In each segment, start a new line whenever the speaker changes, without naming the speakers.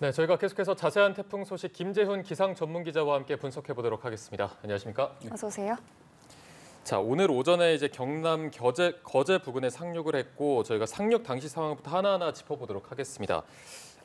네, 저희가 계속해서 자세한 태풍 소식 김재훈 기상 전문 기자와 함께 분석해 보도록 하겠습니다. 안녕하십니까? 네. 어서 오세요. 자, 오늘 오전에 이제 경남 거제 거제 부근에 상륙을 했고 저희가 상륙 당시 상황부터 하나하나 짚어보도록 하겠습니다.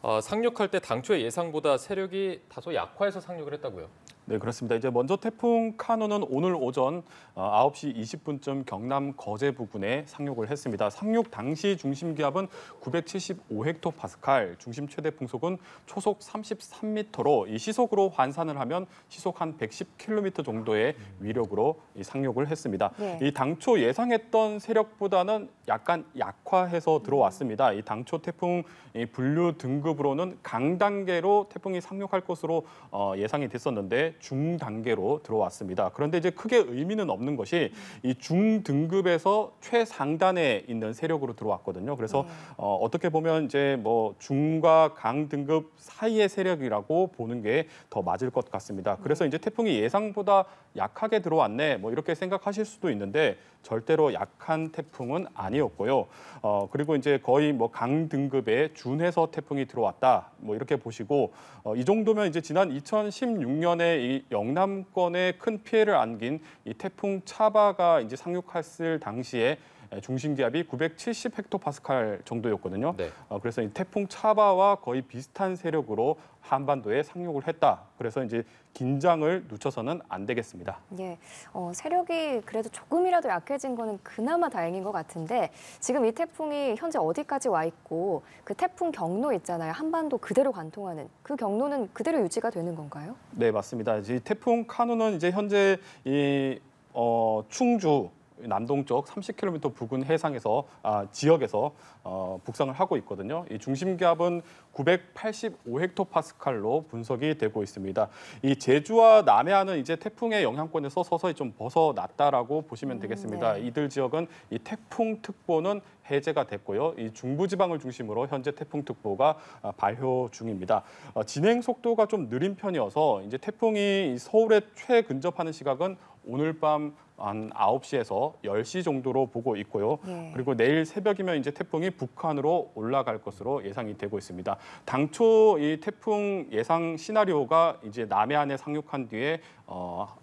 어, 상륙할 때 당초의 예상보다 세력이 다소 약화해서 상륙을 했다고요?
네, 그렇습니다. 이제 먼저 태풍 카노는 오늘 오전 9시 어, 20분쯤 경남 거제 부근에 상륙을 했습니다. 상륙 당시 중심 기압은 975헥토파스칼, 중심 최대 풍속은 초속 33m로 이 시속으로 환산을 하면 시속 한 110km 정도의 위력으로 이 상륙을 했습니다. 네. 이 당초 예상했던 세력보다는 약간 약화해서 들어왔습니다. 이 당초 태풍 분류 등급으로는 강 단계로 태풍이 상륙할 것으로 어, 예상이 됐었는데 중단계로 들어왔습니다. 그런데 이제 크게 의미는 없는 것이 이 중등급에서 최상단에 있는 세력으로 들어왔거든요. 그래서 네. 어, 어떻게 보면 이제 뭐 중과 강 등급 사이의 세력이라고 보는 게 더 맞을 것 같습니다. 그래서 네. 이제 태풍이 예상보다 약하게 들어왔네 뭐 이렇게 생각하실 수도 있는데 절대로 약한 태풍은 아니었고요. 어, 그리고 이제 거의 뭐 강 등급에 준해서 태풍이 들어왔다 뭐 이렇게 보시고 어, 이 정도면 이제 지난 2016년에 이 영남권에 큰 피해를 안긴 이 태풍 차바가 이제 상륙했을 당시에 예, 중심기압이 970헥토파스칼 정도였거든요. 네. 어, 그래서 이 태풍 차바와 거의 비슷한 세력으로 한반도에 상륙을 했다. 그래서 이제 긴장을 늦춰서는 안 되겠습니다.
예, 어, 세력이 그래도 조금이라도 약해진 거는 그나마 다행인 것 같은데 지금 이 태풍이 현재 어디까지 와 있고 그 태풍 경로 있잖아요. 한반도 그대로 관통하는 그 경로는 그대로 유지가 되는 건가요?
네, 맞습니다. 이 태풍 카누는 이제 현재 이 어, 충주 남동쪽 30km 부근 해상에서 아, 지역에서 어, 북상을 하고 있거든요. 이 중심기압은 985헥토파스칼로 분석이 되고 있습니다. 이 제주와 남해안은 이제 태풍의 영향권에서 서서히 좀 벗어났다라고 보시면 음, 되겠습니다. 음, 네. 이들 지역은 이 태풍 특보는 해제가 됐고요. 이 중부지방을 중심으로 현재 태풍특보가 아, 발효 중입니다. 어, 진행 속도가 좀 느린 편이어서 이제 태풍이 서울에 최근접하는 시각은 오늘 밤 한 9시에서 10시 정도로 보고 있고요. 예. 그리고 내일 새벽이면 이제 태풍이 북한으로 올라갈 것으로 예상이 되고 있습니다. 당초 이 태풍 예상 시나리오가 이제 남해안에 상륙한 뒤에 어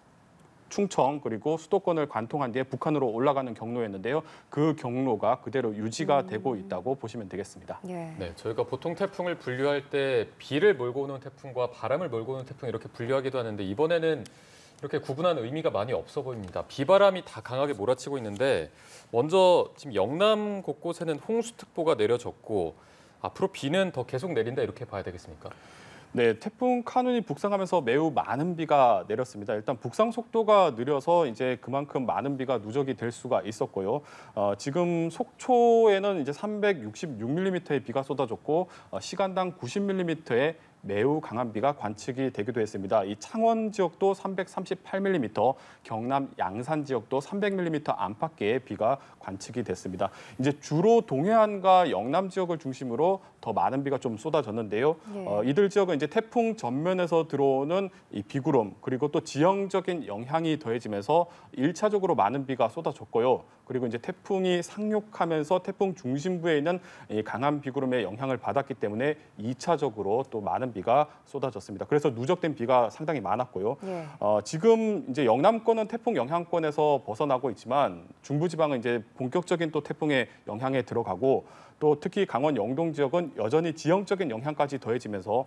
충청 그리고 수도권을 관통한 뒤에 북한으로 올라가는 경로였는데요. 그 경로가
그대로 유지가 음. 되고 있다고 보시면 되겠습니다. 예. 네, 저희가 보통 태풍을 분류할 때 비를 몰고 오는 태풍과 바람을 몰고 오는 태풍 이렇게 분류하기도 하는데 이번에는 이렇게 구분한 의미가 많이 없어 보입니다. 비바람이 다 강하게 몰아치고 있는데 먼저 지금 영남 곳곳에는 홍수특보가 내려졌고 앞으로 비는 더 계속 내린다 이렇게 봐야 되겠습니까? 네, 태풍 카눈이 북상하면서 매우 많은 비가 내렸습니다. 일단 북상
속도가 느려서 이제 그만큼 많은 비가 누적이 될 수가 있었고요. 어, 지금 속초에는 이제 366mm의 비가 쏟아졌고 어, 시간당 90mm의 매우 강한 비가 관측이 되기도 했습니다. 이 창원 지역도 338mm, 경남 양산 지역도 300mm 안팎의 비가 관측이 됐습니다. 이제 주로 동해안과 영남 지역을 중심으로 더 많은 비가 좀 쏟아졌는데요. 네. 어, 이들 지역은 이제 태풍 전면에서 들어오는 이 비구름 그리고 또 지형적인 영향이 더해지면서 1차적으로 많은 비가 쏟아졌고요. 그리고 이제 태풍이 상륙하면서 태풍 중심부에 있는 강한 비구름의 영향을 받았기 때문에 2차적으로 또 많은 비가 쏟아졌습니다. 그래서 누적된 비가 상당히 많았고요. 예. 어, 지금 이제 영남권은 태풍 영향권에서 벗어나고 있지만 중부지방은 이제 본격적인 또 태풍의 영향에 들어가고 또 특히 강원 영동 지역은 여전히 지형적인 영향까지 더해지면서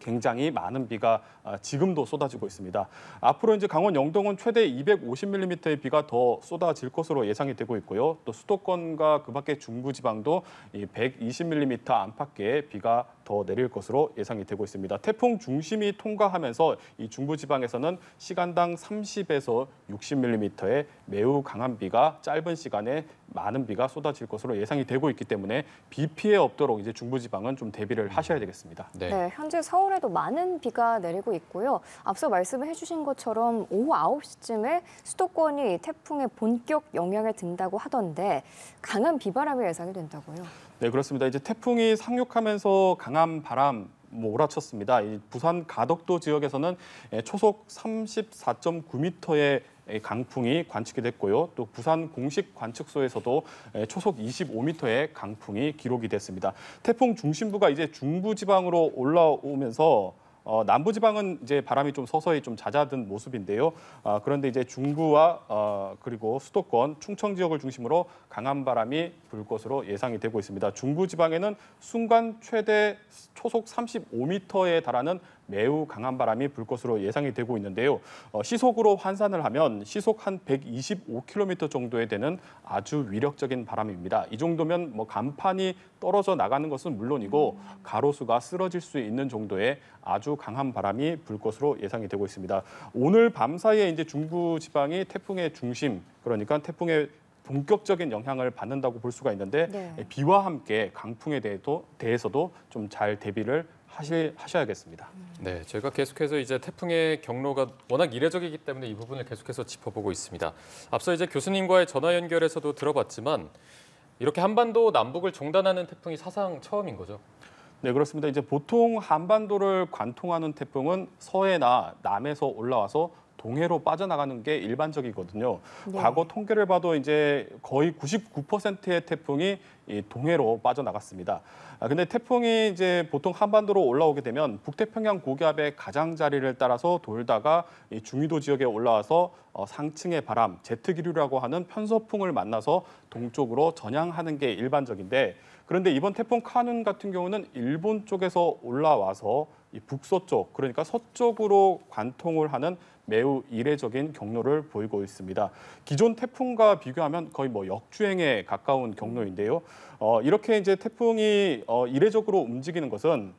굉장히 많은 비가 아, 지금도 쏟아지고 있습니다. 앞으로 이제 강원 영동은 최대 250mm의 비가 더 쏟아질 것으로 예상이 되고 있고요. 또 수도권과 그밖에 중부지방도 120mm 안팎의 비가 더 내릴 것으로 예상이 되고 있습니다. 태풍 중심이 통과하면서 이 중부지방에서는 시간당 30에서 60mm의 매우 강한 비가 짧은 시간에 많은 비가 쏟아질 것으로 예상이 되고 있기 때문에 비 피해 없도록 이제 중부지방은 좀 대비를 하셔야 되겠습니다. 네. 네
현재 서울에도 많은 비가 내리고 있고요. 앞서 말씀 해주신 것처럼 오후 9시쯤에 수도권이 태풍의 본격 영향을 든다고 하던데 강한 비바람이 예상이 된다고요?
네, 그렇습니다. 이제 태풍이 상륙하면서 강한 바람 뭐 몰아쳤습니다. 이 부산 가덕도 지역에서는 예, 초속 34.9m의 강풍이 관측이 됐고요. 또 부산 공식 관측소에서도 초속 25m의 강풍이 기록이 됐습니다. 태풍 중심부가 이제 중부 지방으로 올라오면서 어, 남부지방은 이제 바람이 좀 서서히 좀 잦아든 모습인데요. 아, 그런데 이제 중부와 어, 그리고 수도권, 충청 지역을 중심으로 강한 바람이 불 것으로 예상이 되고 있습니다. 중부지방에는 순간 최대 초속 35m에 달하는 매우 강한 바람이 불 것으로 예상이 되고 있는데요. 어, 시속으로 환산을 하면 시속 한 125km 정도에 되는 아주 위력적인 바람입니다. 이 정도면 뭐 간판이 떨어져 나가는 것은 물론이고 가로수가 쓰러질 수 있는 정도의 아주 강한 바람이 불 것으로 예상이 되고 있습니다. 오늘 밤 사이에 이제 중부 지방이 태풍의 중심 그러니까 태풍의 본격적인 영향을 받는다고 볼 수가 있는데 네. 비와 함께 강풍에 대해 대해서도 좀 잘 대비를
하실, 하셔야겠습니다. 음. 네, 저희가 계속해서 이제 태풍의 경로가 워낙 이례적이기 때문에 이 부분을 계속해서 짚어보고 있습니다. 앞서 이제 교수님과의 전화 연결에서도 들어봤지만 이렇게 한반도 남북을 종단하는 태풍이 사상 처음인 거죠.
네, 그렇습니다. 이제 보통 한반도를 관통하는 태풍은 서해나 남에서 올라와서 동해로 빠져나가는 게 일반적이거든요. 네. 과거 통계를 봐도 이제 거의 99%의 태풍이 이 동해로 빠져나갔습니다. 아, 근데 태풍이 이제 보통 한반도로 올라오게 되면 북태평양 고기압의 가장자리를 따라서 돌다가 이 중위도 지역에 올라와서 어, 상층의 바람, 제트기류라고 하는 편서풍을 만나서 동쪽으로 전향하는 게 일반적인데 그런데 이번 태풍 카눈 같은 경우는 일본 쪽에서 올라와서 이 북서쪽, 그러니까 서쪽으로 관통을 하는 매우 이례적인 경로를 보이고 있습니다. 기존 태풍과 비교하면 거의 뭐 역주행에 가까운 경로인데요. 어, 이렇게 이제 태풍이 어, 이례적으로 움직이는 것은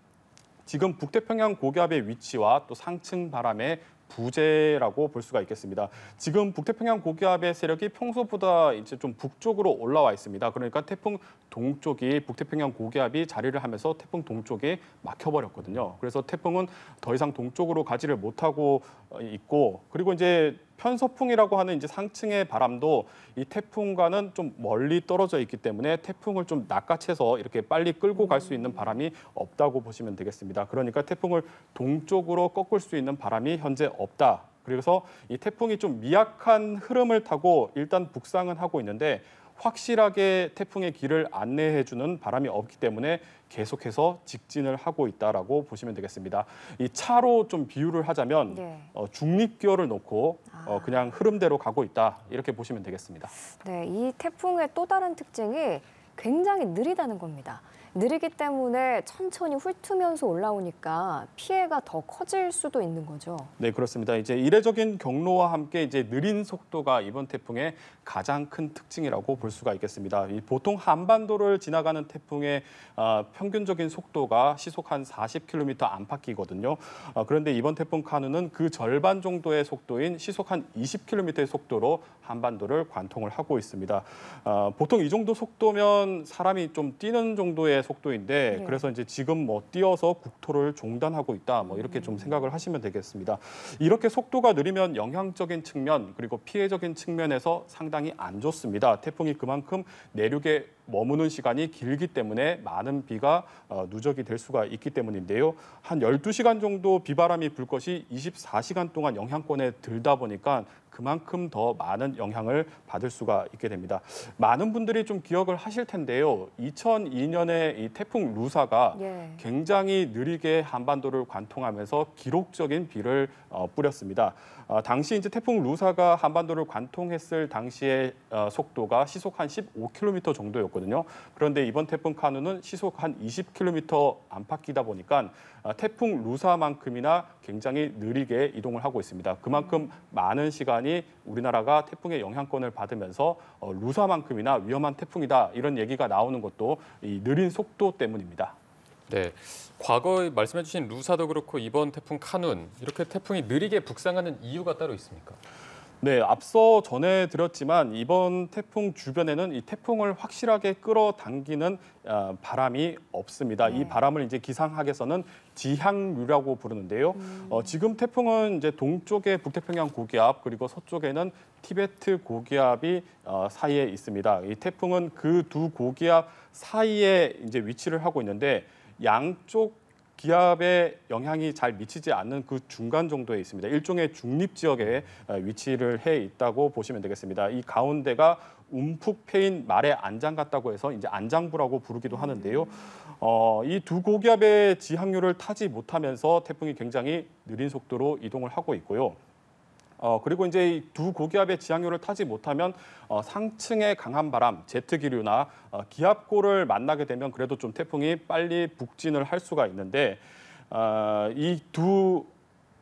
지금 북태평양 고기압의 위치와 또 상층 바람의 부재라고 볼 수가 있겠습니다. 지금 북태평양 고기압의 세력이 평소보다 이제 좀 북쪽으로 올라와 있습니다. 그러니까 태풍 동쪽이 북태평양 고기압이 자리를 하면서 태풍 동쪽에 막혀버렸거든요. 그래서 태풍은 더 이상 동쪽으로 가지를 못하고 어, 있고 그리고 이제 편서풍이라고 하는 이제 상층의 바람도 이 태풍과는 좀 멀리 떨어져 있기 때문에 태풍을 좀 낚아채서 이렇게 빨리 끌고 갈 수 있는 바람이 없다고 보시면 되겠습니다. 그러니까 태풍을 동쪽으로 꺾을 수 있는 바람이 현재 없다. 그래서 이 태풍이 좀 미약한 흐름을 타고 일단 북상은 하고 있는데 확실하게 태풍의 길을 안내해주는 바람이 없기 때문에 계속해서 직진을 하고 있다라고 보시면 되겠습니다. 이 차로 좀 비유를 하자면 네. 어, 중립기어를 놓고 어, 아. 그냥 흐름대로 가고 있다 이렇게 보시면 되겠습니다.
네, 이 태풍의 또 다른 특징이 굉장히 느리다는 겁니다. 느리기 때문에 천천히 훑으면서 올라오니까 피해가 더 커질 수도 있는 거죠.
네, 그렇습니다. 이제 이례적인 경로와 함께 이제 느린 속도가 이번 태풍의 가장 큰 특징이라고 볼 수가 있겠습니다. 보통 한반도를 지나가는 태풍의 아, 평균적인 속도가 시속 한 40km 안팎이거든요. 아, 그런데 이번 태풍 카누는 그 절반 정도의 속도인 시속 한 20km의 속도로 한반도를 관통을 하고 있습니다. 아, 보통 이 정도 속도면 사람이 좀 뛰는 정도의 속도인데 네. 그래서 이제 지금 뭐 뛰어서 국토를 종단하고 있다 뭐 이렇게 좀 음. 생각을 하시면 되겠습니다. 이렇게 속도가 느리면 영향적인 측면 그리고 피해적인 측면에서 상당히 상황이 안 좋습니다. 태풍이 그만큼 내륙에 머무는 시간이 길기 때문에 많은 비가 어, 누적이 될 수가 있기 때문인데요. 한 12시간 정도 비바람이 불 것이 24시간 동안 영향권에 들다 보니까 그만큼 더 많은 영향을 받을 수가 있게 됩니다. 많은 분들이 좀 기억을 하실 텐데요. 2002년에 이 태풍 루사가 예. 굉장히 느리게 한반도를 관통하면서 기록적인 비를 어, 뿌렸습니다. 어, 당시 이제 태풍 루사가 한반도를 관통했을 당시의 어, 속도가 시속 한 15km 정도였거든요. 있었거든요. 그런데 이번 태풍 카누는 시속 한 20km 안팎이다 보니까 아, 태풍 루사만큼이나 굉장히 느리게 이동을 하고 있습니다. 그만큼 많은 시간이 우리나라가 태풍의 영향권을 받으면서 어, 루사만큼이나 위험한 태풍이다 이런
얘기가 나오는 것도 이 느린 속도 때문입니다. 네, 과거 말씀해주신 루사도 그렇고 이번 태풍 카눈 이렇게 태풍이 느리게 북상하는 이유가 따로 있습니까? 네, 앞서 전해드렸지만 이번 태풍 주변에는 이 태풍을 확실하게
끌어당기는 아, 바람이 없습니다. 네. 이 바람을 이제 기상학에서는 지향류라고 부르는데요. 어, 음. 어, 지금 태풍은 이제 동쪽에 북태평양 고기압 그리고 서쪽에는 티베트 고기압이 어, 사이에 있습니다. 이 태풍은 그 두 고기압 사이에 이제 위치를 하고 있는데 양쪽 기압에 영향이 잘 미치지 않는 그 중간 정도에 있습니다. 일종의 중립 지역에 위치를 해 있다고 보시면 되겠습니다. 이 가운데가 움푹 패인 말의 안장 같다고 해서 이제 안장부라고 부르기도 하는데요. 어, 이두 고기압의 지향률을 타지 못하면서 태풍이 굉장히 느린 속도로 이동을 하고 있고요. 어, 그리고 이제 이 두 고기압의 지향료을 타지 못하면 어, 상층의 강한 바람, 제트 기류나 어, 기압골을 만나게 되면 그래도 좀 태풍이 빨리 북진을 할 수가 있는데 어, 이두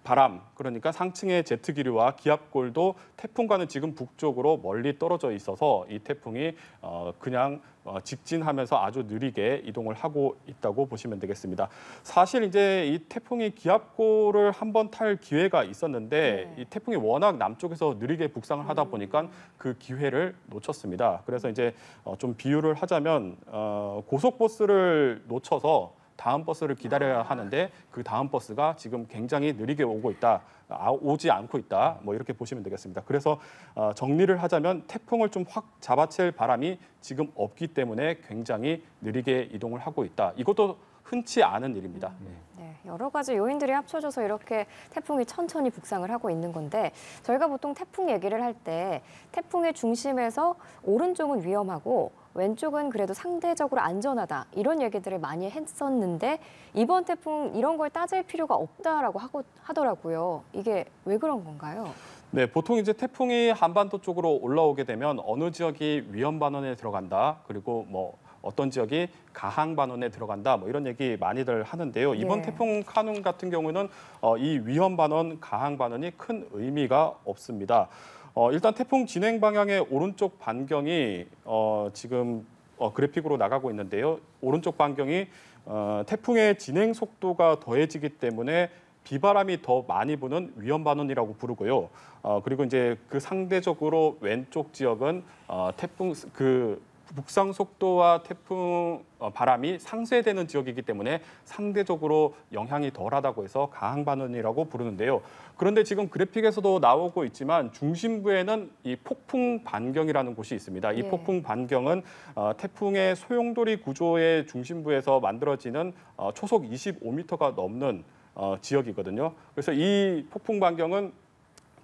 바람, 그러니까 상층의 제트기류와 기압골도 태풍과는 지금 북쪽으로 멀리 떨어져 있어서 이 태풍이 어, 그냥 어, 직진하면서 아주 느리게 이동을 하고 있다고 보시면 되겠습니다. 사실 이제 이 태풍이 기압골을 한번 탈 기회가 있었는데 네. 이 태풍이 워낙 남쪽에서 느리게 북상을 하다 음. 보니까 그 기회를 놓쳤습니다. 그래서 이제 어, 좀 비유를 하자면 고속버스를 놓쳐서 다음 버스를 기다려야 하는데 그 다음 버스가 지금 굉장히 느리게 오고 있다. 아, 오지 않고 있다. 뭐 이렇게 보시면 되겠습니다. 그래서 어, 정리를 하자면 태풍을 좀 확 잡아챌 바람이 지금 없기 때문에 굉장히 느리게 이동을 하고 있다. 이것도 흔치 않은 일입니다. 음.
네. 네, 여러 가지 요인들이 합쳐져서 이렇게 태풍이 천천히 북상을 하고 있는 건데 저희가 보통 태풍 얘기를 할 때 태풍의 중심에서 오른쪽은 위험하고 왼쪽은 그래도 상대적으로 안전하다 이런 얘기들을 많이 했었는데 이번 태풍 이런 걸 따질 필요가 없다라고 하고 하더라고요. 이게 왜 그런 건가요?
네, 보통 이제 태풍이 한반도 쪽으로 올라오게 되면 어느 지역이 위험 반원에 들어간다. 그리고 뭐 어떤 지역이 가항 반원에 들어간다 뭐 이런 얘기 많이들 하는데요. 이번 네. 태풍 카눈 같은 경우는 어, 이 위험 반원, 가항 반원이 큰 의미가 없습니다. 어, 일단 태풍 진행 방향의 오른쪽 반경이 어, 지금 어, 그래픽으로 나가고 있는데요. 오른쪽 반경이 어, 태풍의 진행 속도가 더해지기 때문에 비바람이 더 많이 부는 위험 반원이라고 부르고요. 어, 그리고 이제 그 상대적으로 왼쪽 지역은 어, 태풍 그 북상 속도와 태풍 어, 바람이 상쇄되는 지역이기 때문에 상대적으로 영향이 덜하다고 해서 가항 반원이라고 부르는데요. 그런데 지금 그래픽에서도 나오고 있지만 중심부에는 이 폭풍 반경이라는 곳이 있습니다. 이 예. 폭풍 반경은 어, 태풍의 소용돌이 구조의 중심부에서 만들어지는 어, 초속 25m가 넘는 지역이거든요. 그래서 이 폭풍 반경은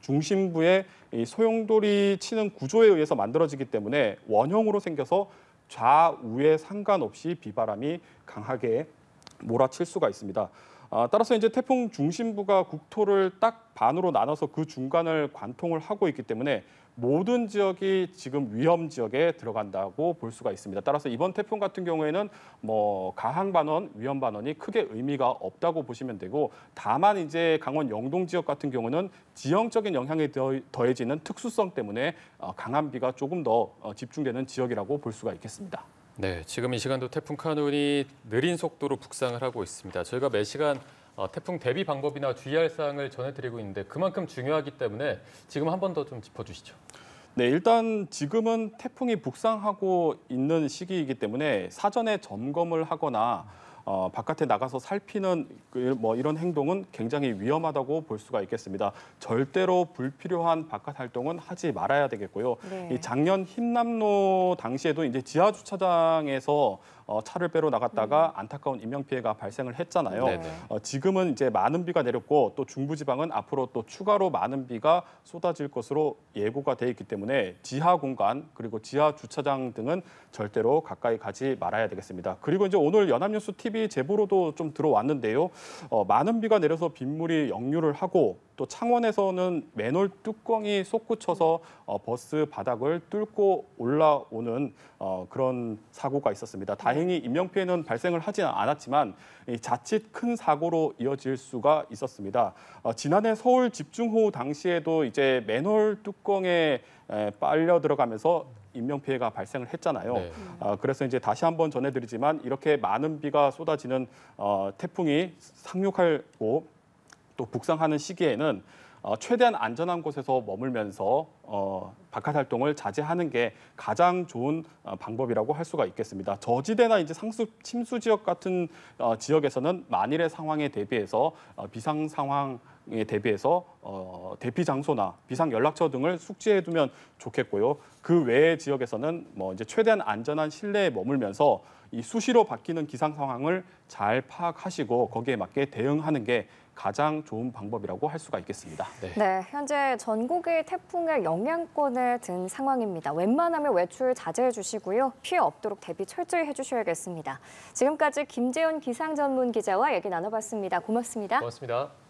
중심부에 이 소용돌이 치는 구조에 의해서 만들어지기 때문에 원형으로 생겨서 좌우에 상관없이 비바람이 강하게 몰아칠 수가 있습니다. 아, 따라서 이제 태풍 중심부가 국토를 딱 반으로 나눠서 그 중간을 관통을 하고 있기 때문에 모든 지역이 지금 위험 지역에 들어간다고 볼 수가 있습니다. 따라서 이번 태풍 같은 경우에는 뭐 가항 반원, 위험 반원이 크게 의미가 없다고 보시면 되고 다만 이제 강원 영동 지역 같은 경우는 지형적인 영향이 더해지는 특수성 때문에 어, 강한 비가 조금 더 어, 집중되는 지역이라고 볼 수가 있겠습니다.
네, 지금 이 시간도 태풍 카눈이 느린 속도로 북상을 하고 있습니다. 저희가 매 시간 어, 태풍 대비 방법이나 주의할 사항을 전해드리고 있는데 그만큼 중요하기 때문에 지금 한 번 더 좀 짚어주시죠.
네, 일단 지금은 태풍이 북상하고 있는 시기이기 때문에 사전에 점검을 하거나 어, 바깥에 나가서 살피는 그 뭐 이런 행동은 굉장히 위험하다고 볼 수가 있겠습니다. 절대로 불필요한 바깥 활동은 하지 말아야 되겠고요. 네. 이 작년 힘남로 당시에도 이제 지하 주차장에서 어, 차를 빼러 나갔다가 음. 안타까운 인명 피해가 발생을 했잖아요. 어, 지금은 이제 많은 비가 내렸고 또 중부지방은 앞으로 또 추가로 많은 비가 쏟아질 것으로 예고가 돼 있기 때문에 지하 공간 그리고 지하 주차장 등은 절대로 가까이 가지 말아야 되겠습니다. 그리고 이제 오늘 연합뉴스 TV TV 제보로도 좀 들어왔는데요. 어, 많은 비가 내려서 빗물이 역류를 하고 또 창원에서는 맨홀 뚜껑이 솟구쳐서 어, 버스 바닥을 뚫고 올라오는 어, 그런 사고가 있었습니다. 다행히 인명피해는 발생을 하지는 않았지만 자칫 큰 사고로 이어질 수가 있었습니다. 어, 지난해 서울 집중호우 당시에도 이제 맨홀 뚜껑에 빨려 들어가면서 인명피해가 발생을 했잖아요. 네. 그래서 이제 다시 한번 전해드리지만 이렇게 많은 비가 쏟아지는 태풍이 상륙하고 또 북상하는 시기에는 어, 최대한 안전한 곳에서 머물면서 어, 바깥 활동을 자제하는 게 가장 좋은 어, 방법이라고 할 수가 있겠습니다. 저지대나 이제 상습 침수 지역 같은 어, 지역에서는 만일의 상황에 대비해서 어, 비상 상황 에 대비해서 어, 대피 장소나 비상 연락처 등을 숙지해 두면 좋겠고요. 그 외의 지역에서는 뭐 이제 최대한 안전한 실내에 머물면서 이 수시로 바뀌는 기상 상황을 잘 파악하시고 거기에 맞게 대응하는 게 가장 좋은 방법이라고 할 수가 있겠습니다. 네.
네, 현재 전국이 태풍의 영향권에 든 상황입니다. 웬만하면 외출 자제해 주시고요. 피해 없도록 대비 철저히 해주셔야겠습니다. 지금까지 김재현 기상전문 기자와 얘기 나눠봤습니다. 고맙습니다.
고맙습니다.